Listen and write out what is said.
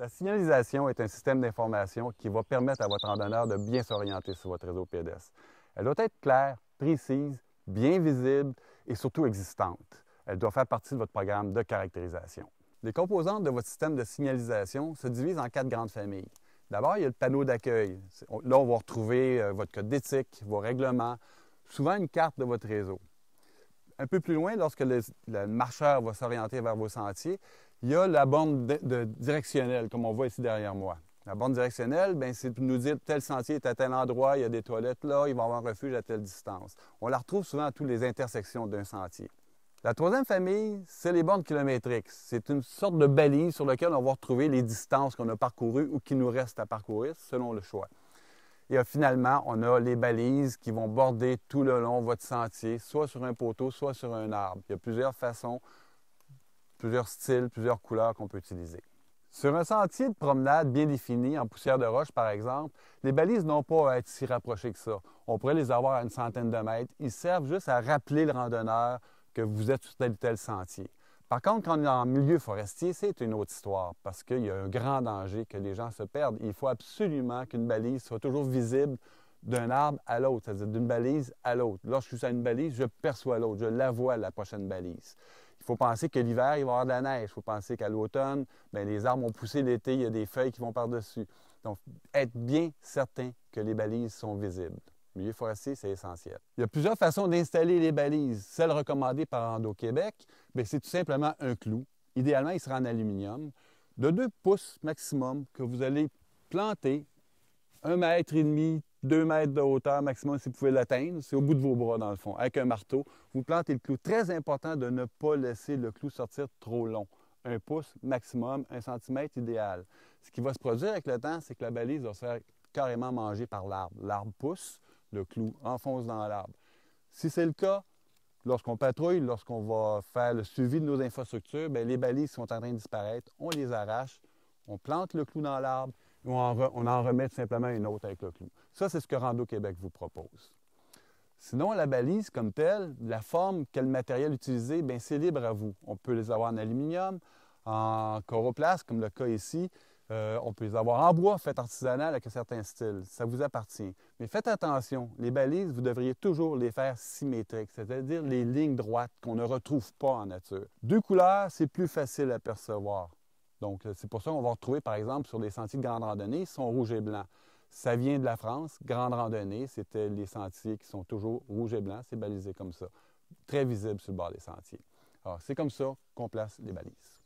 La signalisation est un système d'information qui va permettre à votre randonneur de bien s'orienter sur votre réseau PDS. Elle doit être claire, précise, bien visible et surtout existante. Elle doit faire partie de votre programme de caractérisation. Les composantes de votre système de signalisation se divisent en quatre grandes familles. D'abord, il y a le panneau d'accueil. Là, on va retrouver euh, votre code d'éthique, vos règlements, souvent une carte de votre réseau. Un peu plus loin, lorsque le, marcheur va s'orienter vers vos sentiers, il y a la borne de, directionnelle, comme on voit ici derrière moi. La borne directionnelle, ben, c'est pour nous dire tel sentier est à tel endroit, il y a des toilettes là, il va y avoir un refuge à telle distance. On la retrouve souvent à toutes les intersections d'un sentier. La troisième famille, c'est les bornes kilométriques. C'est une sorte de balise sur laquelle on va retrouver les distances qu'on a parcourues ou qui nous restent à parcourir selon le choix. Et euh, finalement, on a les balises qui vont border tout le long votre sentier, soit sur un poteau, soit sur un arbre. Il y a plusieurs façons, plusieurs styles, plusieurs couleurs qu'on peut utiliser. Sur un sentier de promenade bien défini, en poussière de roche par exemple, les balises n'ont pas à être si rapprochées que ça. On pourrait les avoir à une centaine de mètres. Ils servent juste à rappeler le randonneur que vous êtes sur tel ou tel sentier. Par contre, quand on est en milieu forestier, c'est une autre histoire parce qu'il y a un grand danger que les gens se perdent. Il faut absolument qu'une balise soit toujours visible d'un arbre à l'autre, c'est-à-dire d'une balise à l'autre. Lorsque je suis à une balise, je perçois l'autre, je la vois la prochaine balise. Il faut penser que l'hiver, il va y avoir de la neige. Il faut penser qu'à l'automne, ben, les arbres ont poussé l'été, il y a des feuilles qui vont par-dessus. Donc, être bien certain que les balises sont visibles. Milieu forestier, c'est essentiel. Il y a plusieurs façons d'installer les balises. Celle recommandée par ando Québec, ben, c'est tout simplement un clou. Idéalement, il sera en aluminium, de 2 pouces maximum que vous allez planter, 1 mètre et demi, 2 mètres de hauteur maximum si vous pouvez l'atteindre, c'est au bout de vos bras dans le fond, avec un marteau. Vous plantez le clou. Très important de ne pas laisser le clou sortir trop long. Un pouce maximum, un centimètre idéal. Ce qui va se produire avec le temps, c'est que la balise va se faire carrément manger par l'arbre. L'arbre pousse, le clou, enfonce dans l'arbre. Si c'est le cas, lorsqu'on patrouille, lorsqu'on va faire le suivi de nos infrastructures, ben, les balises sont en train de disparaître, on les arrache, on plante le clou dans l'arbre et on en, remet simplement une autre avec le clou. Ça, c'est ce que Rando Québec vous propose. Sinon, la balise comme telle, la forme, quel matériel utiliser, ben, c'est libre à vous. On peut les avoir en aluminium, en coroplace, comme le cas ici, euh, on peut les avoir en bois, fait artisanal avec un certain style. Ça vous appartient. Mais faites attention, les balises, vous devriez toujours les faire symétriques, c'est-à-dire les lignes droites qu'on ne retrouve pas en nature. Deux couleurs, c'est plus facile à percevoir. Donc, euh, c'est pour ça qu'on va retrouver, par exemple, sur les sentiers de grande randonnée, ils sont rouges et blancs. Ça vient de la France. Grande randonnée, c'était les sentiers qui sont toujours rouges et blancs. C'est balisé comme ça. Très visible sur le bord des sentiers. Alors, c'est comme ça qu'on place les balises.